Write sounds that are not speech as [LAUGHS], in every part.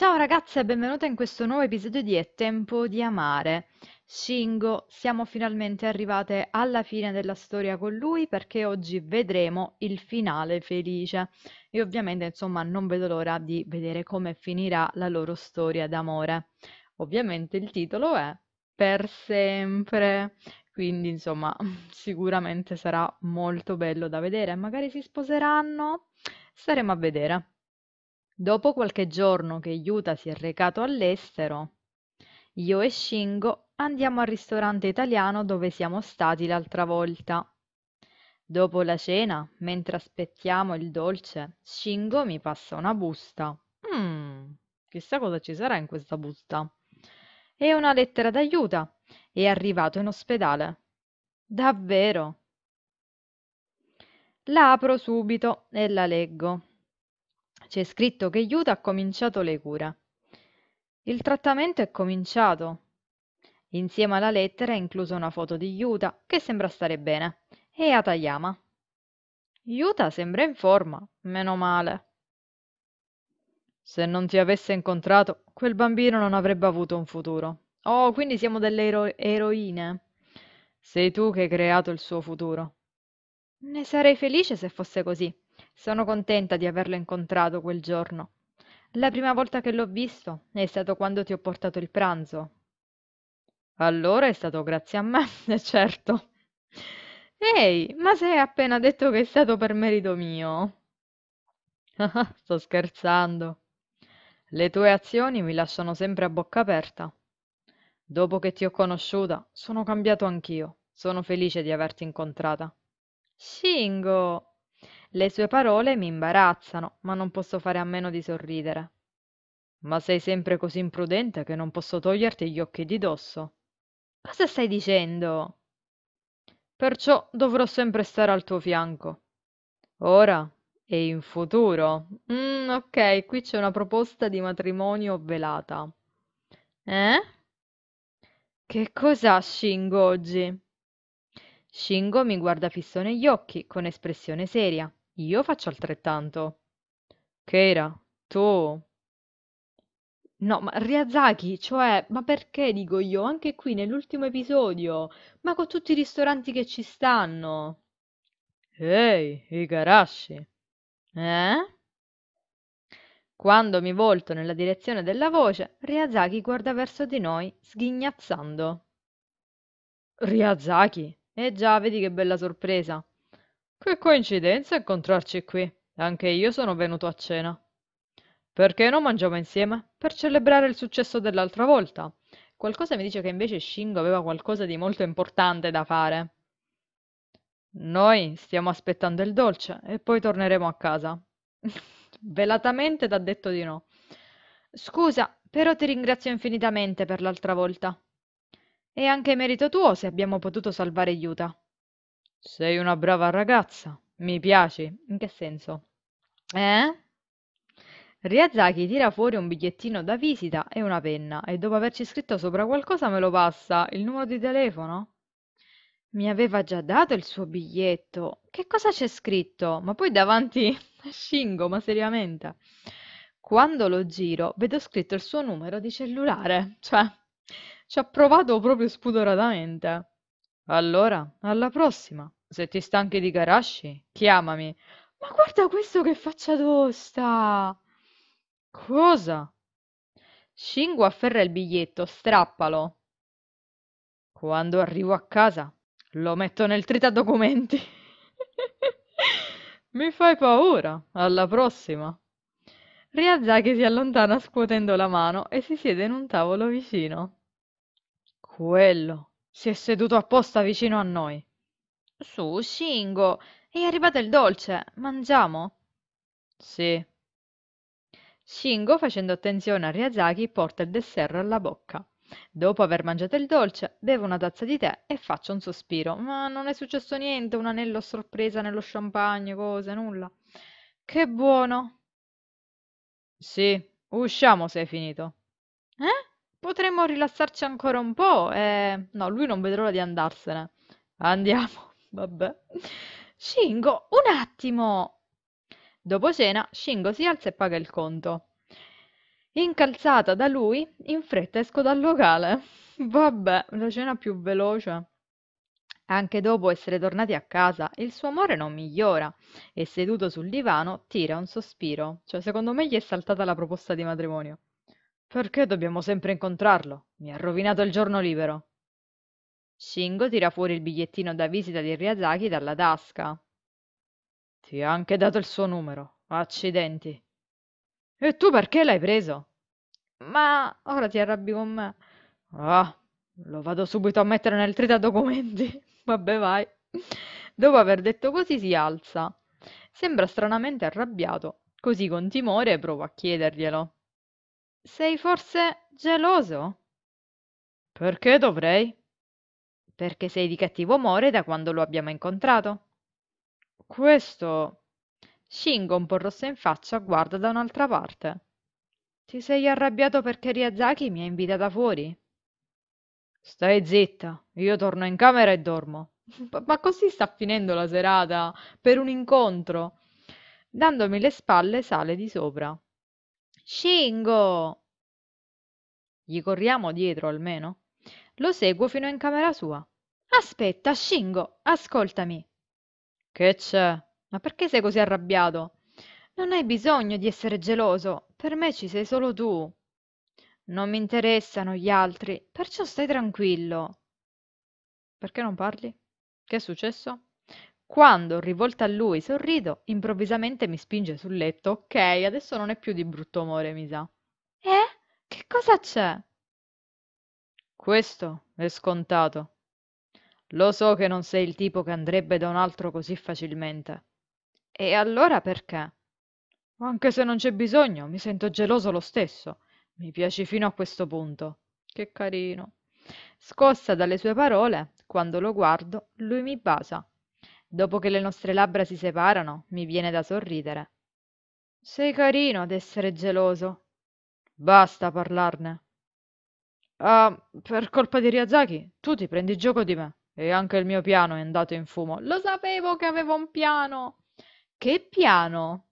Ciao ragazze e benvenuta in questo nuovo episodio di È tempo di amare. Shingo, siamo finalmente arrivate alla fine della storia con lui perché oggi vedremo il finale felice e ovviamente insomma non vedo l'ora di vedere come finirà la loro storia d'amore. Ovviamente il titolo è Per sempre, quindi insomma [LAUGHS] sicuramente sarà molto bello da vedere, magari si sposeranno, staremo a vedere. Dopo qualche giorno che Yuta si è recato all'estero, io e Shingo andiamo al ristorante italiano dove siamo stati l'altra volta. Dopo la cena, mentre aspettiamo il dolce, Shingo mi passa una busta. Mmm, chissà cosa ci sarà in questa busta. È una lettera d'aiuto. È arrivato in ospedale. Davvero? La apro subito e la leggo. C'è scritto che Yuta ha cominciato le cure. Il trattamento è cominciato. Insieme alla lettera è inclusa una foto di Yuta, che sembra stare bene, e Atayama. Yuta sembra in forma, meno male. Se non ti avesse incontrato, quel bambino non avrebbe avuto un futuro. Oh, quindi siamo delle ero eroine. Sei tu che hai creato il suo futuro. Ne sarei felice se fosse così. Sono contenta di averlo incontrato quel giorno. La prima volta che l'ho visto è stato quando ti ho portato il pranzo. Allora è stato grazie a me, [LAUGHS] eh, certo. Ehi, ma se hai appena detto che è stato per merito mio? [LAUGHS] Sto scherzando. Le tue azioni mi lasciano sempre a bocca aperta. Dopo che ti ho conosciuta, sono cambiato anch'io. Sono felice di averti incontrata. Shingo, le sue parole mi imbarazzano, ma non posso fare a meno di sorridere. Ma sei sempre così imprudente che non posso toglierti gli occhi di dosso. Cosa stai dicendo? Perciò dovrò sempre stare al tuo fianco. Ora e in futuro. Mm, ok, qui c'è una proposta di matrimonio velata. Eh? Che cos'ha Shingo oggi? Shingo mi guarda fisso negli occhi con espressione seria. Io faccio altrettanto. Kera, tu... No, ma Ryazaki, cioè, ma perché dico io, anche qui nell'ultimo episodio, ma con tutti i ristoranti che ci stanno. Ehi, Igarashi. Eh? Quando mi volto nella direzione della voce, Ryazaki guarda verso di noi, sghignazzando. Ryazaki? Eh già, vedi che bella sorpresa. Che coincidenza incontrarci qui. Anche io sono venuto a cena. Perché non mangiamo insieme? Per celebrare il successo dell'altra volta. Qualcosa mi dice che invece Shingo aveva qualcosa di molto importante da fare. Noi stiamo aspettando il dolce e poi torneremo a casa. [LAUGHS] Velatamente t'ha detto di no. Scusa, però ti ringrazio infinitamente per l'altra volta. È anche merito tuo se abbiamo potuto salvare Yuta. Sei una brava ragazza. Mi piaci. In che senso? Eh? Ryazaki tira fuori un bigliettino da visita e una penna e dopo averci scritto sopra qualcosa me lo passa. Il numero di telefono? Mi aveva già dato il suo biglietto. Che cosa c'è scritto? Ma poi davanti Shingo, [LAUGHS] ma seriamente. Quando lo giro vedo scritto il suo numero di cellulare. Cioè, ci ha provato proprio spudoratamente. Allora, alla prossima. Se ti stanchi di Karashi, chiamami. Ma guarda questo che faccia tosta! Cosa? Shingo afferra il biglietto, strappalo. Quando arrivo a casa, lo metto nel trita documenti. [LAUGHS] Mi fai paura. Alla prossima. Ryazaki si allontana scuotendo la mano e si siede in un tavolo vicino. Quello si è seduto apposta vicino a noi. Su, Shingo, è arrivato il dolce. Mangiamo? Sì. Shingo, facendo attenzione a Ryazaki, porta il dessert alla bocca. Dopo aver mangiato il dolce, bevo una tazza di tè e faccio un sospiro. Ma non è successo niente, un anello a sorpresa nello champagne, cose, nulla. Che buono. Sì, usciamo se hai finito. Eh? Potremmo rilassarci ancora un po' e... Eh, no, lui non vedrà l'ora di andarsene. Andiamo, [LAUGHS] vabbè. Shingo, un attimo! Dopo cena, Shingo si alza e paga il conto. Incalzata da lui, in fretta esco dal locale. [LAUGHS] Vabbè, la cena più veloce. Anche dopo essere tornati a casa, il suo umore non migliora e seduto sul divano tira un sospiro. Cioè, secondo me gli è saltata la proposta di matrimonio. Perché dobbiamo sempre incontrarlo? Mi ha rovinato il giorno libero. Shingo tira fuori il bigliettino da visita di Ryazaki dalla tasca. Ti ha anche dato il suo numero. Accidenti. E tu perché l'hai preso? Ma ora ti arrabbi con me. Ah, lo vado subito a mettere nel trita documenti. [LAUGHS] Vabbè, vai. Dopo aver detto così si alza. Sembra stranamente arrabbiato, così con timore provo a chiederglielo. Sei forse geloso? Perché dovrei? Perché sei di cattivo umore da quando lo abbiamo incontrato. Questo... Shingo, un po' rosso in faccia, guarda da un'altra parte. Ti sei arrabbiato perché Ryazaki mi ha invitata fuori? Stai zitta, io torno in camera e dormo. [LAUGHS] Ma così sta finendo la serata, per un incontro. Dandomi le spalle sale di sopra. Shingo! Gli corriamo dietro almeno. Lo seguo fino in camera sua. Aspetta, Shingo, ascoltami. Che c'è? Ma perché sei così arrabbiato? Non hai bisogno di essere geloso, per me ci sei solo tu. Non mi interessano gli altri, perciò stai tranquillo. Perché non parli? Che è successo? Quando, rivolta a lui, sorrido, improvvisamente mi spinge sul letto. Ok, adesso non è più di brutto umore, mi sa. Eh? Che cosa c'è? Questo è scontato. Lo so che non sei il tipo che andrebbe da un altro così facilmente. E allora perché? Anche se non c'è bisogno, mi sento geloso lo stesso. Mi piaci fino a questo punto. Che carino. Scossa dalle sue parole, quando lo guardo, lui mi basa Dopo che le nostre labbra si separano, mi viene da sorridere. Sei carino ad essere geloso. Basta parlarne. Ah, per colpa di Ryazaki, tu ti prendi gioco di me. E anche il mio piano è andato in fumo. Lo sapevo che avevo un piano. Che piano?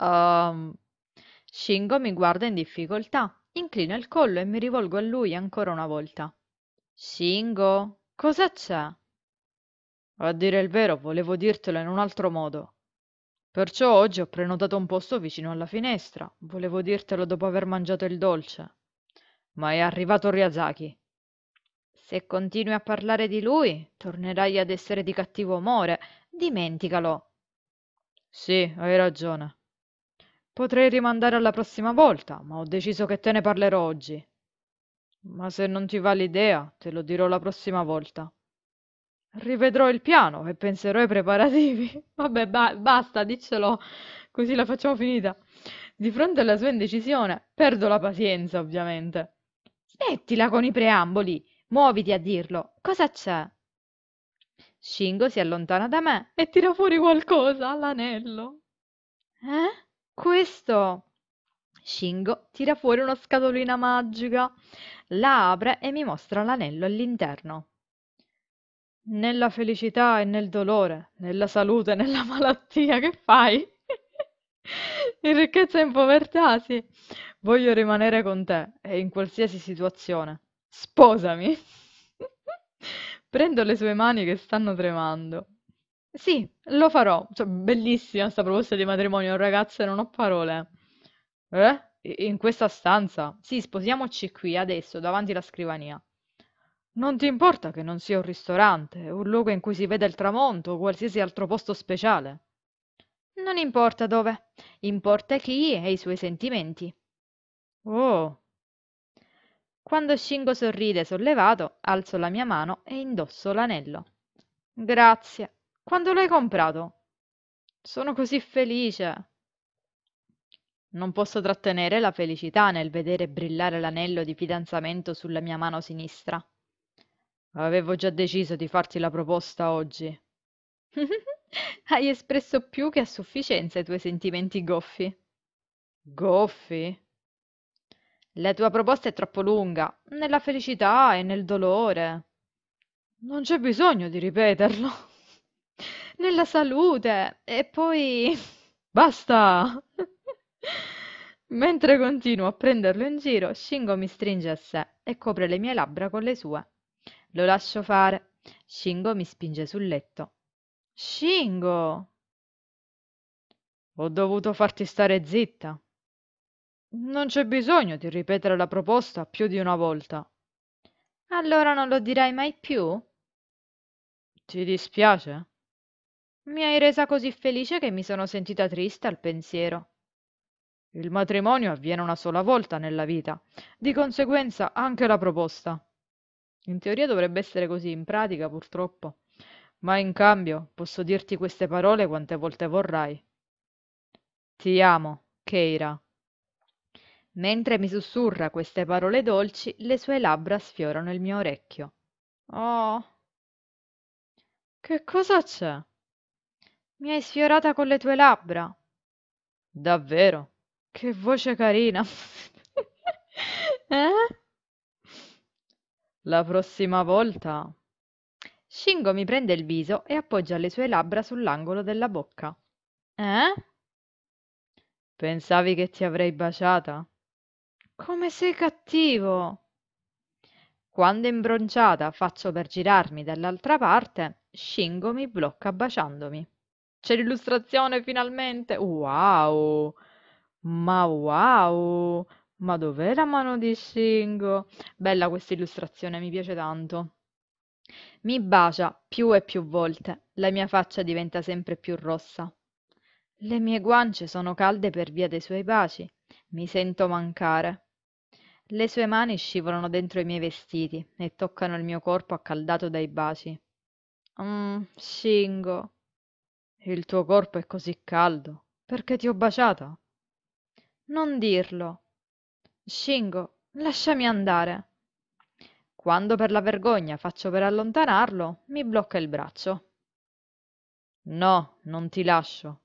Um, Shingo mi guarda in difficoltà. Inclino il collo e mi rivolgo a lui ancora una volta. Shingo, cosa c'è? A dire il vero, volevo dirtelo in un altro modo. Perciò oggi ho prenotato un posto vicino alla finestra. Volevo dirtelo dopo aver mangiato il dolce. Ma è arrivato Ryazaki. Se continui a parlare di lui, tornerai ad essere di cattivo umore. Dimenticalo. Sì, hai ragione. Potrei rimandare alla prossima volta, ma ho deciso che te ne parlerò oggi. Ma se non ti va l'idea, te lo dirò la prossima volta. Rivedrò il piano e penserò ai preparativi. [LAUGHS] Vabbè, ba- basta, diccelo, così la facciamo finita. Di fronte alla sua indecisione, perdo la pazienza, ovviamente. Smettila con i preamboli, muoviti a dirlo. Cosa c'è? Shingo si allontana da me e tira fuori qualcosa all'anello. Eh? Questo? Shingo tira fuori una scatolina magica, la apre e mi mostra l'anello all'interno. Nella felicità e nel dolore, nella salute, e [LAUGHS] nella malattia, che fai? [LAUGHS] In ricchezza e in povertà, sì. Voglio rimanere con te e in qualsiasi situazione. Sposami. [LAUGHS] Prendo le sue mani che stanno tremando. Sì, lo farò. Cioè, bellissima sta proposta di matrimonio, ragazze, non ho parole. Eh? In questa stanza? Sì, sposiamoci qui, adesso, davanti alla scrivania. Non ti importa che non sia un ristorante, un luogo in cui si veda il tramonto o qualsiasi altro posto speciale? Non importa dove, importa chi e i suoi sentimenti. Oh. Quando Shingo sorride sollevato, alzo la mia mano e indosso l'anello. Grazie. Quando l'hai comprato? Sono così felice. Non posso trattenere la felicità nel vedere brillare l'anello di fidanzamento sulla mia mano sinistra. Avevo già deciso di farti la proposta oggi. [LAUGHS] Hai espresso più che a sufficienza i tuoi sentimenti goffi. Goffi? La tua proposta è troppo lunga, nella felicità e nel dolore. Non c'è bisogno di ripeterlo. [LAUGHS] Nella salute e poi... [LAUGHS] Basta! Mentre continuo a prenderlo in giro, Shingo mi stringe a sé e copre le mie labbra con le sue. Lo lascio fare. Shingo mi spinge sul letto. Shingo! Ho dovuto farti stare zitta. Non c'è bisogno di ripetere la proposta più di una volta. Allora non lo dirai mai più? Ti dispiace? Mi hai resa così felice che mi sono sentita triste al pensiero. Il matrimonio avviene una sola volta nella vita, di conseguenza anche la proposta. In teoria dovrebbe essere così, in pratica purtroppo. Ma in cambio posso dirti queste parole quante volte vorrai. Ti amo, Keira. Mentre mi sussurra queste parole dolci, le sue labbra sfiorano il mio orecchio. Oh. Che cosa c'è? Mi hai sfiorata con le tue labbra. Davvero? Che voce carina. [LAUGHS] eh? La prossima volta! Shingo mi prende il viso e appoggia le sue labbra sull'angolo della bocca. Eh? Pensavi che ti avrei baciata? Come sei cattivo! Quando imbronciata faccio per girarmi dall'altra parte, Shingo mi blocca baciandomi. C'è l'illustrazione finalmente! Wow! Ma wow! Ma dov'è la mano di Shingo? Bella questa illustrazione, mi piace tanto. Mi bacia più e più volte, la mia faccia diventa sempre più rossa. Le mie guance sono calde per via dei suoi baci, mi sento mancare. Le sue mani scivolano dentro i miei vestiti e toccano il mio corpo accaldato dai baci. Mmm, Shingo, il tuo corpo è così caldo, perché ti ho baciata? Non dirlo, Shingo, lasciami andare. Quando per la vergogna faccio per allontanarlo, mi blocca il braccio. No, non ti lascio.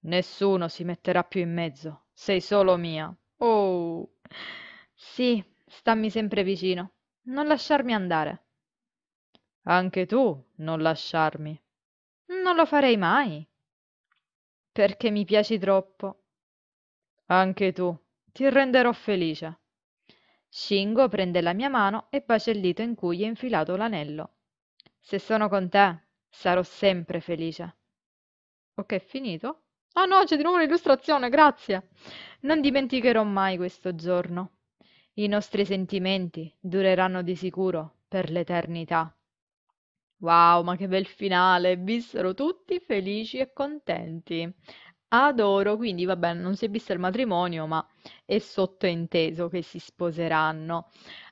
Nessuno si metterà più in mezzo. Sei solo mia. Oh. Sì, stammi sempre vicino. Non lasciarmi andare. Anche tu non lasciarmi. Non lo farei mai. Perché mi piaci troppo. Anche tu. Ti renderò felice. Shingo prende la mia mano e bacia il dito in cui è infilato l'anello. Se sono con te, sarò sempre felice. Ok, è finito? Ah no, c'è di nuovo l'illustrazione, grazie. Non dimenticherò mai questo giorno. I nostri sentimenti dureranno di sicuro per l'eternità. Wow, ma che bel finale! Vissero tutti felici e contenti. Adoro, quindi vabbè, non si è visto il matrimonio, ma e sottointeso che si sposeranno.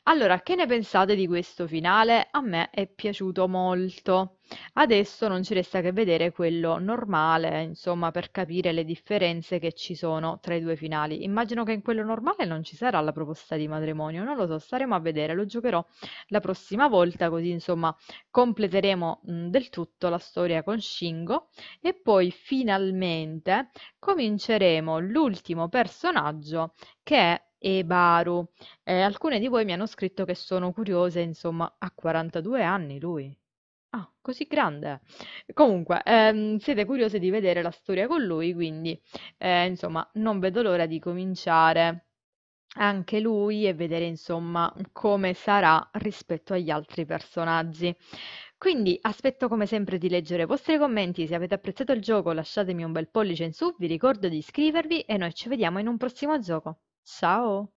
Allora, che ne pensate di questo finale? A me è piaciuto molto. Adesso non ci resta che vedere quello normale, insomma, per capire le differenze che ci sono tra i due finali. Immagino che in quello normale non ci sarà la proposta di matrimonio, non lo so, staremo a vedere, lo giocherò la prossima volta, così insomma completeremo mh, del tutto la storia con Shingo e poi finalmente cominceremo l'ultimo personaggio personaggio che è Ebaru. Eh, alcune di voi mi hanno scritto che sono curiose, insomma, ha 42 anni lui. Ah, così grande. Comunque, ehm, siete curiose di vedere la storia con lui, quindi, eh, insomma, non vedo l'ora di cominciare anche lui e vedere, insomma, come sarà rispetto agli altri personaggi. Quindi aspetto come sempre di leggere i vostri commenti, se avete apprezzato il gioco lasciatemi un bel pollice in su, vi ricordo di iscrivervi e noi ci vediamo in un prossimo gioco. Ciao!